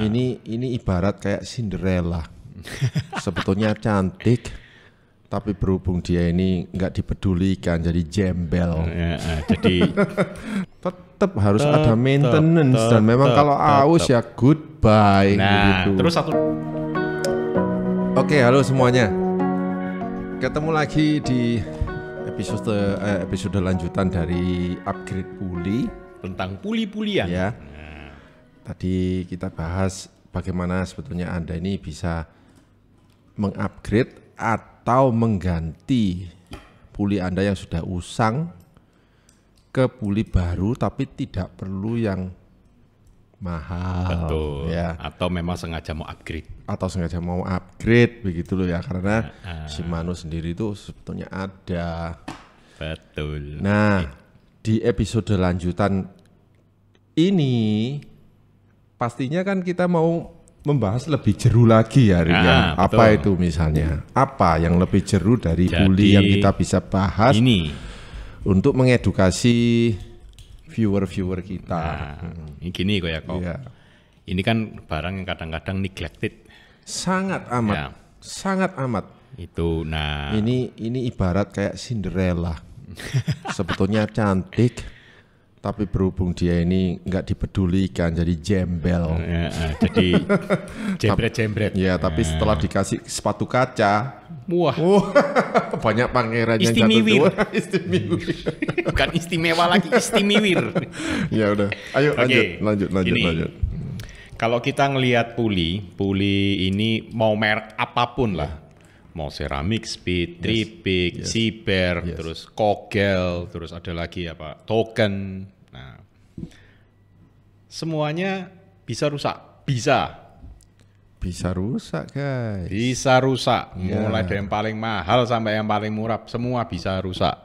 Ini ini ibarat kayak Cinderella. Sebetulnya cantik, tapi berhubung dia ini nggak dipedulikan jadi jembel. Ya, jadi tetap harus tetep, ada maintenance tetep, dan memang tetep, kalau aus ya goodbye. Nah, gitu. terus satu. Oke, halo semuanya. Ketemu lagi di episode episode lanjutan dari upgrade puli tentang puli-pulian. Ya. Nah. Tadi kita bahas bagaimana sebetulnya Anda ini bisa mengupgrade atau mengganti puli Anda yang sudah usang ke puli baru tapi tidak perlu yang mahal. Betul. Ya. Atau memang sengaja mau upgrade. Atau sengaja mau upgrade begitu loh ya karena uh, ah, uh. Ah. Shimano sendiri itu sebetulnya ada. Betul. Nah, di episode lanjutan ini pastinya kan kita mau membahas lebih jeru lagi ya, Rian. ya. Ah, apa itu misalnya apa yang lebih jeru dari Jadi, bully yang kita bisa bahas ini untuk mengedukasi viewer-viewer kita nah, gini kok ya kok ya. ini kan barang yang kadang-kadang neglected sangat amat ya. sangat amat itu nah ini ini ibarat kayak Cinderella sebetulnya cantik tapi berhubung dia ini nggak dipedulikan jadi jembel eh, eh, jadi jembret jembret ya tapi eh. setelah dikasih sepatu kaca wah banyak pangeran yang jatuh istimewir bukan istimewa lagi istimewir ya udah ayo lanjut lanjut lanjut lanjut kalau kita ngelihat puli puli ini mau merek apapun lah mau ceramic speed, tripik, yes. ciper, yes. terus kogel, terus ada lagi apa token. Nah, semuanya bisa rusak, bisa. Bisa rusak guys. Bisa rusak, yeah. mulai dari yang paling mahal sampai yang paling murah, semua bisa rusak.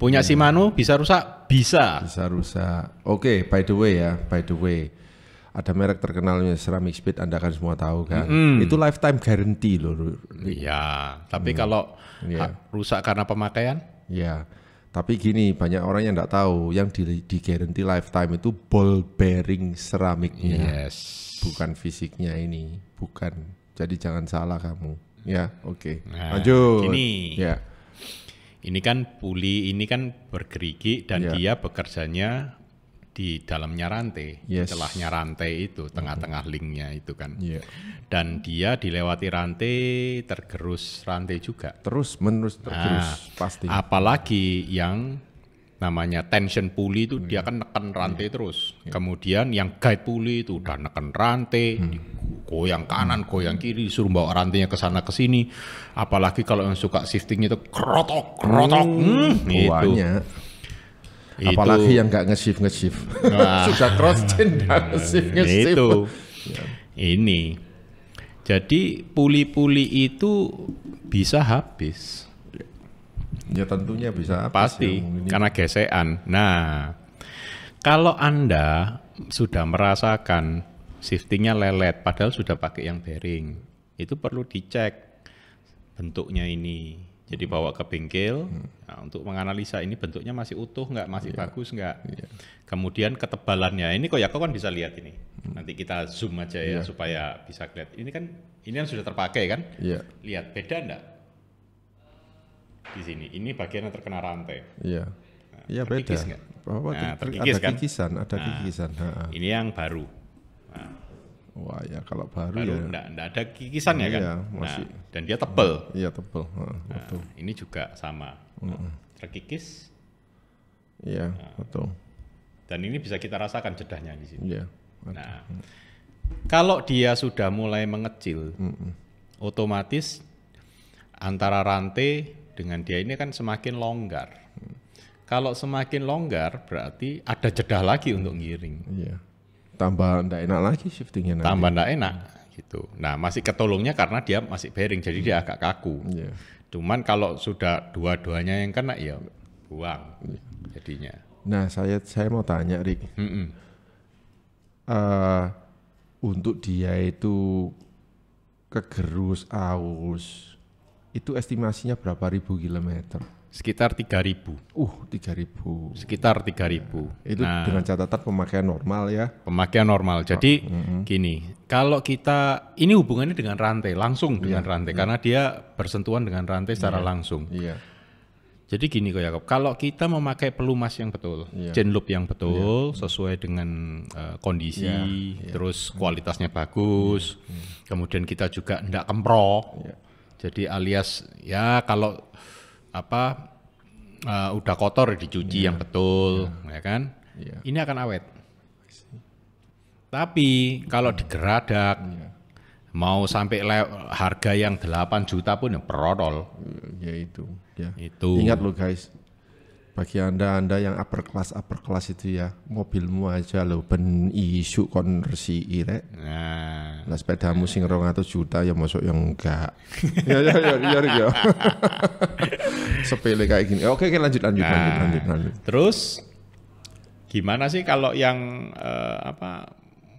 Punya yeah. Shimano bisa rusak, bisa. Bisa rusak. Oke, okay, by the way ya, by the way ada merek terkenalnya Ceramic Speed Anda kan semua tahu kan. Mm. Itu lifetime guarantee loh. Iya, tapi mm. kalau yeah. rusak karena pemakaian? Iya. Tapi gini, banyak orang yang tidak tahu yang di, di guarantee lifetime itu ball bearing ceramicnya, Yes. Bukan fisiknya ini, bukan. Jadi jangan salah kamu. Ya, oke. Okay. Nah, Lanjut. Gini. Ya. Ini kan puli, ini kan bergerigi dan ya. dia bekerjanya di dalamnya rantai, yes. celahnya rantai itu, tengah-tengah mm-hmm. linknya itu kan. Yeah. Dan dia dilewati rantai, tergerus rantai juga. Terus menerus tergerus, nah, pasti. Apalagi yang namanya tension pulley itu dia mm-hmm. kan neken rantai yeah. Mm-hmm. terus. Yeah. Kemudian yang guide pulley itu udah neken rantai, hmm. goyang kanan, goyang kiri, suruh bawa rantainya ke sana ke sini. Apalagi kalau yang suka shifting itu kerotok, kerotok, hmm. hmm, gitu. Itu. Apalagi yang nggak nge-shift nge-shift. Nah. Sudah cross chain nggak nge-shift nge-shift. Itu. Ya. Ini. Jadi puli-puli itu bisa habis. Ya tentunya bisa habis. Pasti ya, karena gesekan. Nah, kalau Anda sudah merasakan shiftingnya lelet padahal sudah pakai yang bearing, itu perlu dicek bentuknya ini jadi bawa ke bengkel hmm. nah, untuk menganalisa ini bentuknya masih utuh nggak, masih yeah. bagus nggak. Yeah. Kemudian ketebalannya ini kok ya kau kan bisa lihat ini. Hmm. Nanti kita zoom aja ya iya. supaya bisa lihat. Ini kan ini yang sudah terpakai kan? Yeah. Lihat beda enggak? Di sini ini bagian yang terkena rantai. Iya. Yeah. Iya beda. Enggak? Bahwa nah, terkikis, ada kan? kikisan, ada nah, kikisan. Ha -ha. Ini yang baru. Wah ya kalau baru, baru ya. Enggak, ada kikisan ya iya, kan. Iya, masih. Nah, dan dia tebel. Iya tebel. Nah, betul. Ini juga sama. Nah, terkikis. Iya nah, betul. Dan ini bisa kita rasakan jedahnya di sini. Iya. Betul. Nah mm. kalau dia sudah mulai mengecil, mm otomatis antara rantai dengan dia ini kan semakin longgar. Mm. Kalau semakin longgar berarti ada jedah lagi untuk ngiring. Iya. Yeah tambah enggak enak lagi shiftingnya nanti. tambah enggak enak gitu nah masih ketolongnya karena dia masih bearing jadi hmm. dia agak kaku yeah. cuman kalau sudah dua-duanya yang kena ya buang yeah. jadinya nah saya saya mau tanya Rick mm -mm. Uh, eh, untuk dia itu kegerus aus itu estimasinya berapa ribu kilometer sekitar 3000. Uh, 3000. Sekitar 3000. Ya, ya. Itu nah, dengan catatan pemakaian normal ya. Pemakaian normal. Jadi oh, mm -hmm. gini, kalau kita ini hubungannya dengan rantai langsung iya, dengan rantai yeah. karena dia bersentuhan dengan rantai secara yeah, langsung. Iya. Yeah. Jadi gini kok Yakob, kalau kita memakai pelumas yang betul, yeah. chain loop yang betul, yeah. sesuai dengan uh, kondisi, yeah, yeah. terus mm. kualitasnya bagus, yeah, mm, mm. kemudian kita juga tidak kemprok, yeah. jadi alias ya kalau apa uh, udah kotor dicuci yeah. yang betul, yeah. ya kan? Yeah. Ini akan awet. Tapi kalau hmm. digeradak yeah. mau sampai harga yang 8 juta pun yang perodol iya, Ya itu. Ya. Itu. Ingat lo guys. Bagi anda-anda yang upper class upper class itu ya mobilmu aja lo ben isu konversi irek. Nah. nah sepedamu sing atau juta ya masuk yang enggak. ya ya ya ya. ya. sepele kayak gini. Oke, oke lanjut lanjut, nah, lanjut lanjut lanjut. Terus gimana sih kalau yang uh, apa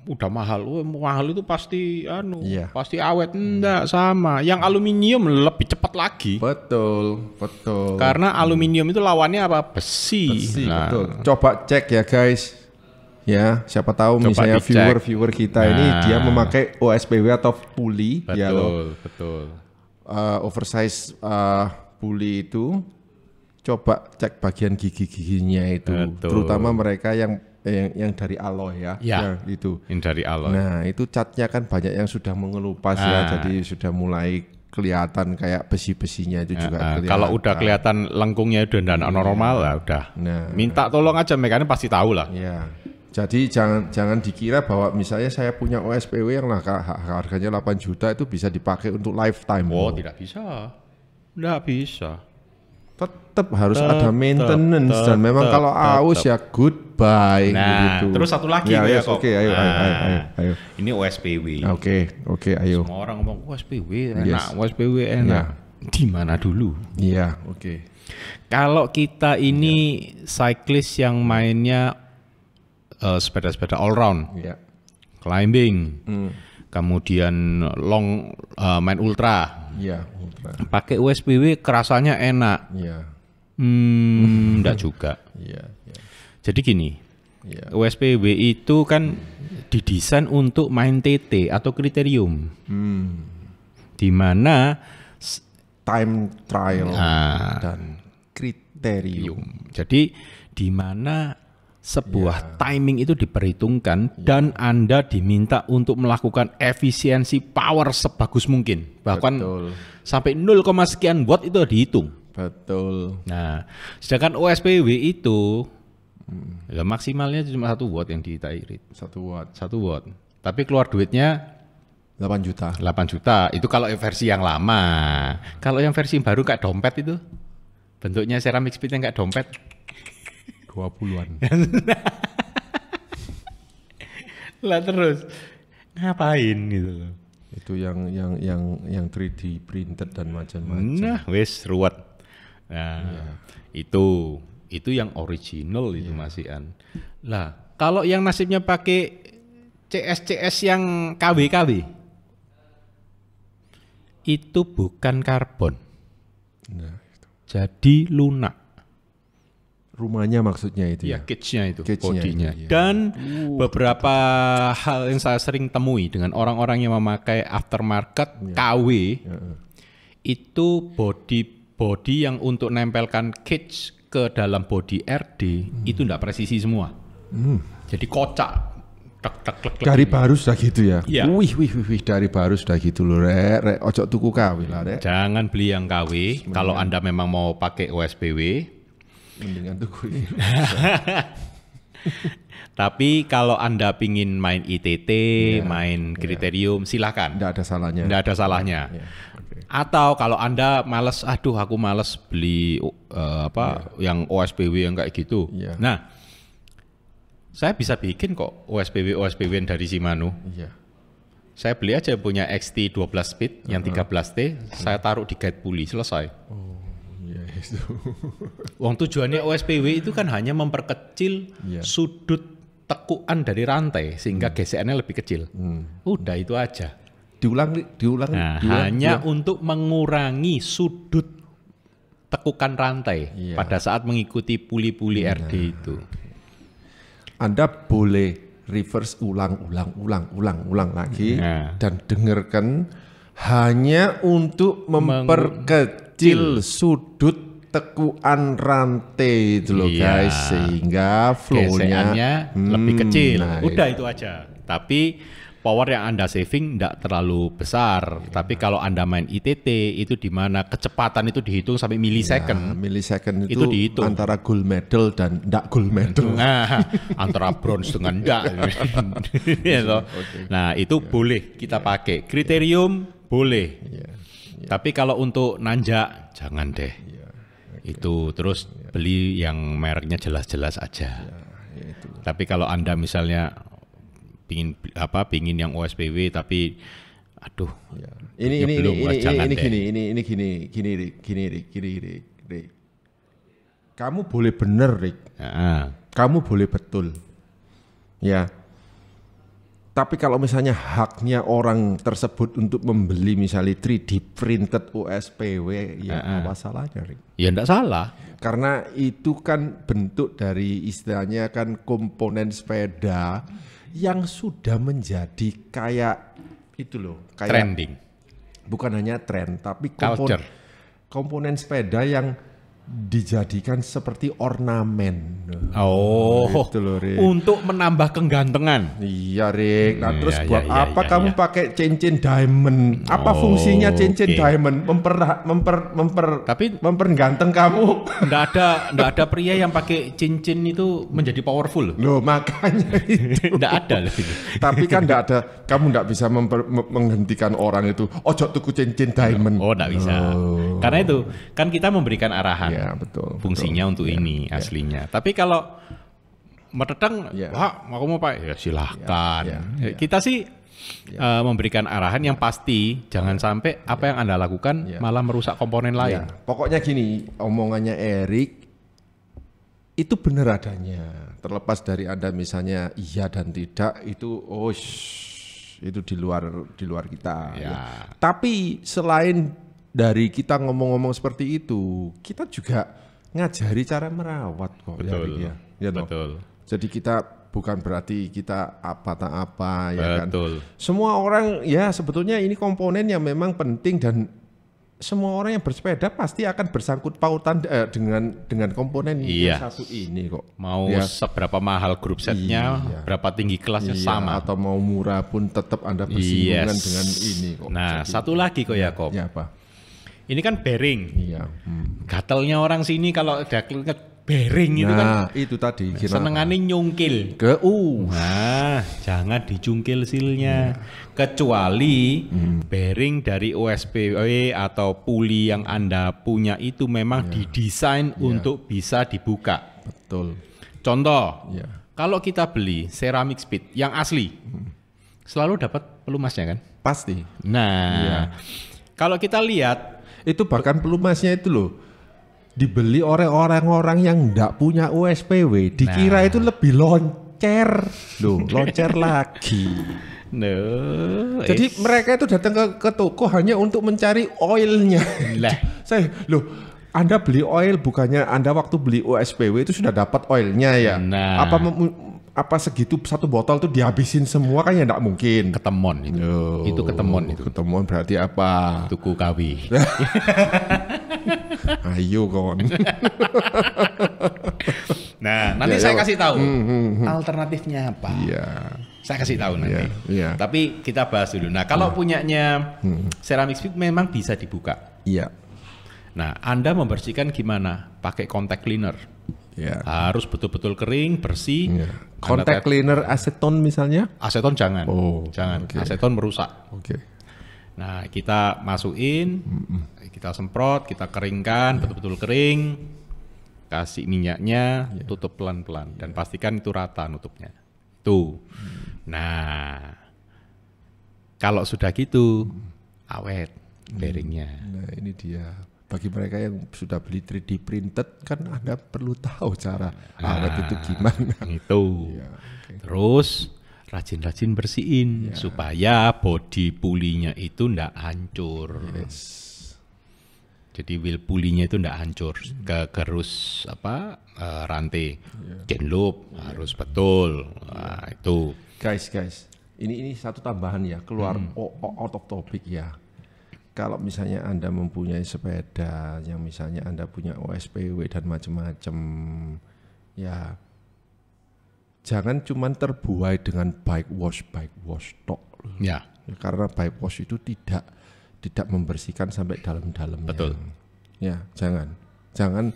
udah mahal, oh, mahal itu pasti anu, iya. pasti awet enggak hmm. sama. Yang aluminium lebih cepat lagi. Betul, betul. Karena aluminium itu lawannya apa? Besi. Besi nah. betul. Coba cek ya guys. Ya, siapa tahu Coba misalnya viewer-viewer kita nah. ini dia memakai OSPW atau puli, ya betul, ya loh. Betul, betul. Uh, oversize uh, bule itu coba cek bagian gigi-giginya itu, Betul. terutama mereka yang yang, yang dari aloe ya, ya yang itu. Yang dari aloe. Nah itu catnya kan banyak yang sudah mengelupas ya, ah. ya, jadi sudah mulai kelihatan kayak besi-besinya itu juga uh, kelihatan. Kalau udah kelihatan lengkungnya udah dan yeah. lah udah. Nah, minta tolong aja mereka pasti tahu lah. Iya. Jadi jangan jangan dikira bahwa misalnya saya punya OSPW yang harganya 8 juta itu bisa dipakai untuk lifetime. Oh, loh. tidak bisa. Nggak bisa. Tetap harus tetep, ada maintenance tetep, dan memang tetep, kalau aus ya goodbye nah, gitu. terus satu lagi ya, ya, ya Oke, okay, ayo, nah, ayo, ayo, ayo, Ini USPW. Oke, okay, oke, okay, ayo. Semua orang ngomong USPW enak, yes. USPW enak. Ya. Di mana dulu? Iya, oke. Okay. Kalau kita ini ya. cyclist yang mainnya eh, sepeda-sepeda uh, all round. Ya. Climbing. Hmm kemudian long uh, main ultra. Iya, ultra. Pakai USBW kerasanya enak. Iya. Hmm, enggak juga. Iya, ya. Jadi gini, yeah. USPW itu kan didesain untuk main TT atau kriterium. Hmm. Di mana time trial nah, dan kriterium. Jadi di mana sebuah yeah. timing itu diperhitungkan yeah. dan ya. Anda diminta untuk melakukan efisiensi power sebagus mungkin. Bahkan Betul. sampai 0, sekian watt itu dihitung. Betul. Nah, sedangkan OSPW itu hmm. ya maksimalnya cuma satu watt yang ditarik. Satu watt. Satu watt. Tapi keluar duitnya 8 juta. 8 juta. Itu kalau versi yang lama. Kalau yang versi baru kayak dompet itu bentuknya ceramic speed yang kayak dompet dua puluhan lah terus ngapain gitu Itu yang yang yang yang 3D printed dan macam-macam. Nah, wes ruwet. Nah, ya. itu itu yang original itu masih iya. masihan. Lah, kalau yang nasibnya pakai CS CS yang KW KW itu bukan karbon. Nah, Jadi lunak rumahnya maksudnya itu ya, ya? kitchennya itu bodinya itu, ya. dan uh, beberapa hal yang saya sering temui dengan orang-orang yang memakai aftermarket ya. KW ya. itu body body yang untuk nempelkan kits ke dalam body RD hmm. itu tidak presisi semua hmm. jadi kocak Tuk, tuk, tuk, tuk. dari baru sudah gitu ya. ya. Wih, wih, wih, dari baru sudah gitu loh, rek, rek, ojo tuku kawi lah, rek. Jangan beli yang kawi. Kalau anda memang mau pakai OSBW, mendingan tuh kuliah Tapi kalau Anda pingin main ITT, yeah, main iya. kriterium, yeah. silahkan. Tidak ada salahnya. Tidak ada salahnya. Yeah, okay. Atau kalau Anda males, aduh aku males beli uh, apa yeah. yang OSPW yang kayak gitu. Yeah. Nah, saya bisa bikin kok OSPW OSPW dari Shimano. Yeah. Saya beli aja punya XT 12 speed uh -huh. yang 13T, uh -huh. saya taruh di guide pulley, selesai. Oh itu. Wong tujuannya OSPW itu kan hanya memperkecil yeah. sudut tekuan dari rantai sehingga hmm. gesekannya lebih kecil. Hmm. Udah itu aja. Diulang, diulang. Nah, diulang hanya diulang. untuk mengurangi sudut tekukan rantai yeah. pada saat mengikuti puli-puli yeah. RD itu. Anda boleh reverse ulang, ulang, ulang, ulang, ulang lagi yeah. dan dengarkan hanya untuk memperkecil sudut tekuan rantai itu loh iya. guys sehingga flownya hmm, lebih kecil nah, udah itu aja tapi power yang anda saving tidak terlalu besar iya. tapi kalau anda main ITT itu di mana kecepatan itu dihitung sampai iya, milisecond ya, milisecond itu, itu dihitung antara gold medal dan tidak gold medal nah, antara bronze dengan tidak iya, iya, nah itu iya. boleh kita iya. pakai kriterium iya. boleh Iya. tapi kalau untuk nanjak jangan deh yeah itu terus ya. beli yang mereknya jelas-jelas aja. Ya, ya itu. Tapi kalau anda misalnya pingin apa pingin yang OSPW tapi aduh ya. ini ini belum, ini ini, ini, gini, ini ini gini gini Rik, gini Rik, gini Rik, kamu boleh bener Rik ya. kamu boleh betul ya tapi kalau misalnya haknya orang tersebut untuk membeli misalnya 3D printed USPW, ya uh-uh. apa salahnya, Ya enggak salah. Karena itu kan bentuk dari istilahnya kan komponen sepeda yang sudah menjadi kayak itu loh, kayak trending. Bukan hanya tren, tapi komponen, Culture. komponen sepeda yang dijadikan seperti ornamen. Oh, gitu loh, untuk menambah kenggantengan. Iya, Rik. Nah, hmm, terus iya, buat iya, iya apa iya, kamu iya. pakai cincin diamond? Apa oh, fungsinya cincin okay. diamond? Memper memper memper Tapi memperganteng kamu. Enggak ada enggak ada pria yang pakai cincin itu menjadi powerful. Loh, makanya itu. enggak ada loh. Tapi kan enggak ada kamu enggak bisa memper, menghentikan orang itu. Oh, tuku cincin diamond. Oh, enggak bisa. Oh. Karena itu kan kita memberikan arahan ya, betul, fungsinya betul. untuk ya, ini ya. aslinya. Tapi kalau meredang, ya. wah aku mau pak, ya silahkan. Ya, ya, ya. Kita sih ya. uh, memberikan arahan yang pasti, jangan iya. sampai apa yang iya. anda lakukan ya. malah merusak komponen iya. lain. Ya. Pokoknya gini, omongannya Erik itu benar adanya. Terlepas dari anda misalnya iya dan tidak, itu oh shh, itu di luar di luar kita. Ya. Ya. Tapi selain dari kita ngomong-ngomong seperti itu, kita juga ngajari cara merawat kok ya, Betul. ya. ya Betul. Jadi kita bukan berarti kita apa tak apa ya kan? Betul. kan. Semua orang ya sebetulnya ini komponen yang memang penting dan semua orang yang bersepeda pasti akan bersangkut pautan eh, dengan dengan komponen iya. satu ini kok. Mau ya. seberapa mahal grup setnya, iya. berapa tinggi kelasnya iya, sama. Atau mau murah pun tetap anda bersinggungan yes. dengan ini kok. Nah Jadi, satu lagi kok ya, kok Ya, apa? ini kan bearing. Iya. Hmm. Gatelnya orang sini kalau udah keringet bearing kan. nah, itu kan. itu tadi. Nah, senengane nyungkil. Ke uh. Nah, jangan dicungkil silnya. Hmm. Kecuali hmm. bearing dari USPW atau puli yang Anda punya itu memang yeah. didesain yeah. untuk bisa dibuka. Betul. Contoh. Yeah. Kalau kita beli ceramic speed yang asli, hmm. selalu dapat pelumasnya kan? Pasti. Nah, yeah. kalau kita lihat itu bahkan pelumasnya itu loh dibeli oleh orang-orang yang ndak punya USPW. Dikira nah. itu lebih loncer. Loh, loncer lagi. No. Jadi it's... mereka itu datang ke, ke toko hanya untuk mencari oilnya. Lah. Saya loh anda beli oil bukannya Anda waktu beli USPW itu sudah dapat oilnya ya? Nah. Apa apa segitu satu botol tuh dihabisin semua kan ya enggak mungkin. Ketemon itu. Oh, itu ketemon itu. Ketemon berarti apa? Tuku kawi. Ayo kawan nah, nanti ya, saya ya. kasih tahu hmm, hmm, hmm. alternatifnya apa. Iya. Saya kasih tahu nanti. Iya. Ya. Tapi kita bahas dulu. Nah, kalau ya. punyanya hmm. hmm. ceramic speak memang bisa dibuka. Iya. Nah, Anda membersihkan gimana? Pakai contact cleaner. Yeah. Harus betul-betul kering, bersih. Yeah. Ya. Contact cleaner aseton misalnya? Aseton jangan. Oh, jangan. Okay. Aseton merusak. Oke. Okay. Nah, kita masukin, kita semprot, kita keringkan, ya. betul-betul yeah. kering. Kasih minyaknya, yeah. tutup pelan-pelan dan pastikan itu rata nutupnya. Tuh. Hmm. Nah, kalau sudah gitu, awet mm. bearingnya. Nah, ini dia bagi mereka yang sudah beli 3D printed kan Anda perlu tahu cara nah, alat itu gimana. Itu. ya, okay. Terus rajin-rajin bersihin ya. supaya body pulinya itu ndak hancur. Yes. Jadi wheel pulinya itu ndak hancur hmm. ke gerus apa uh, rantai yeah. Iya. chain loop yeah. harus betul. Yeah. Nah, itu. Guys, guys. Ini ini satu tambahan ya, keluar hmm. out of topic ya kalau misalnya Anda mempunyai sepeda yang misalnya Anda punya OSPW dan macam-macam ya jangan cuman terbuai dengan bike wash bike wash tok ya. karena bike wash itu tidak tidak membersihkan sampai dalam-dalamnya betul ya jangan jangan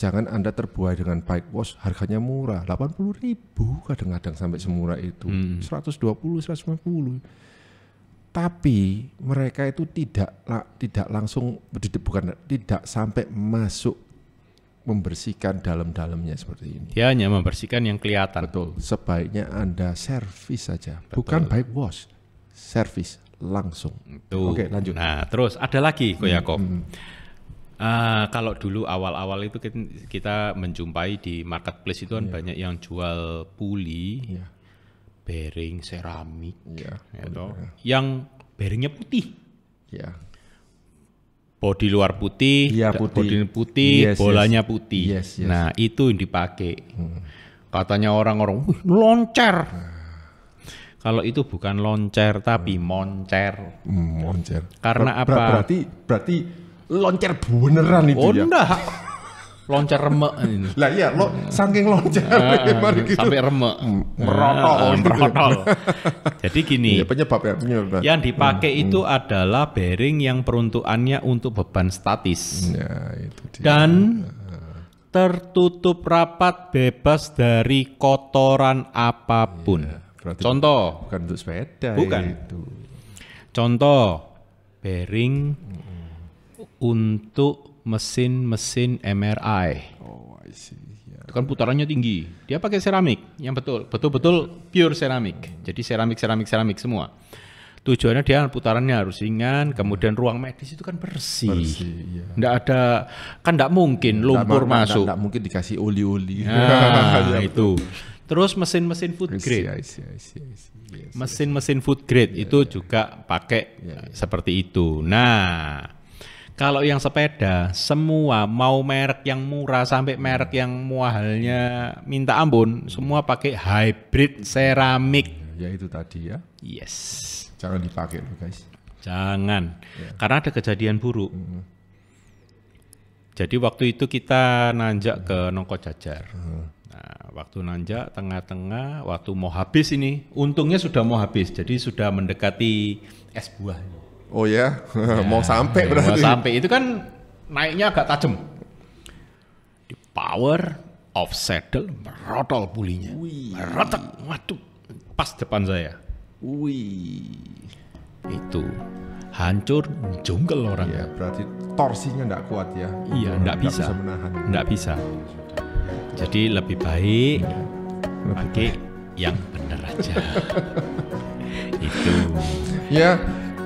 jangan Anda terbuai dengan bike wash harganya murah 80 ribu kadang-kadang sampai semurah itu hmm. 120 150 tapi mereka itu tidak tidak langsung bukan tidak sampai masuk membersihkan dalam-dalamnya seperti ini. Dia hanya membersihkan yang kelihatan. Betul. Sebaiknya Anda servis saja, Betul. bukan baik wash. Servis langsung. Itu. Oke, lanjut. Nah, terus ada lagi Ko hmm, Yakob. Hmm, Uh, kalau dulu awal-awal itu kita, kita menjumpai di marketplace itu kan yeah. banyak yang jual puli, yeah bearing seramik iya, ya, ya yang bearingnya putih ya body luar putih, ya, putih. body putih, yes, bolanya yes. putih. Yes, yes. Nah itu yang dipakai. Hmm. Katanya orang-orang loncer. Kalau itu bukan loncer tapi hmm. moncer. Hmm, moncer. Karena Ber apa? Berarti berarti loncer beneran itu ya? oh, ya. Enggak loncat remek lah iya lo saking loncat ah, ya, gitu. sampai remek hmm, merotol uh, merotol jadi gini iya, ya, penyebabnya penyebab. yang hmm, dipakai hmm, itu hmm. adalah bearing yang peruntukannya untuk beban statis ya, itu dia. dan tertutup rapat bebas dari kotoran apapun ya, contoh bukan untuk sepeda bukan itu. contoh bearing hmm. hmm. untuk mesin-mesin MRI. Oh, I see. Yeah. Itu kan putarannya tinggi. Dia pakai seramik, yang betul, betul-betul pure seramik. Jadi seramik, seramik, seramik semua. Tujuannya dia putarannya harus ringan, kemudian ruang medis itu kan bersih. Bersih, yeah. Nggak ada, kan nggak mungkin lumpur nggak, masuk. Nggak, mungkin dikasih oli-oli. Nah, iya, itu. Terus mesin-mesin food grade. Mesin-mesin food grade itu juga pakai seperti itu. Nah, kalau yang sepeda, semua mau merek yang murah sampai merek yang mahalnya minta ampun, semua pakai hybrid ceramic ya, ya itu tadi ya. Yes. Jangan dipakai loh guys. Jangan, ya. karena ada kejadian buruk. Mm -hmm. Jadi waktu itu kita nanjak ke Nongko Jajar. Nah, waktu nanjak tengah-tengah, waktu mau habis ini, untungnya sudah mau habis, jadi sudah mendekati es buah. Ini. Oh iya? ya, mau sampai ya, berarti. Mau sampai itu kan naiknya agak tajam. Di power off saddle merotol pulinya. Merotak, waduh, pas depan saya. Wih. Itu hancur jungkel orang. Ya, berarti torsinya tidak kuat ya. Iya, tidak bisa. Tidak bisa menahan. Ya? Nggak bisa. Jadi lebih baik ya, lebih pakai baik. yang benar aja. itu. Ya,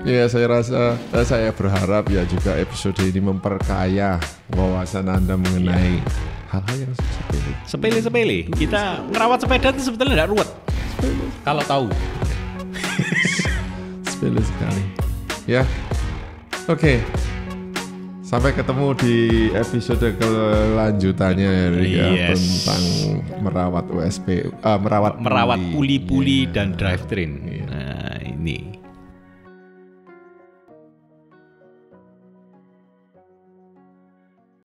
Ya saya rasa eh, saya berharap ya juga episode ini memperkaya wawasan anda mengenai iya. hal-hal yang sepele. Sepele-sepele. Kita merawat sepeda itu sebetulnya tidak ruwet. Kalau tahu. sepele sekali. Ya. Oke. Okay. Sampai ketemu di episode kelanjutannya ya yes. ya tentang merawat USP, uh, eh, merawat merawat puli-puli yeah. dan drivetrain. Yeah. Nah, ini.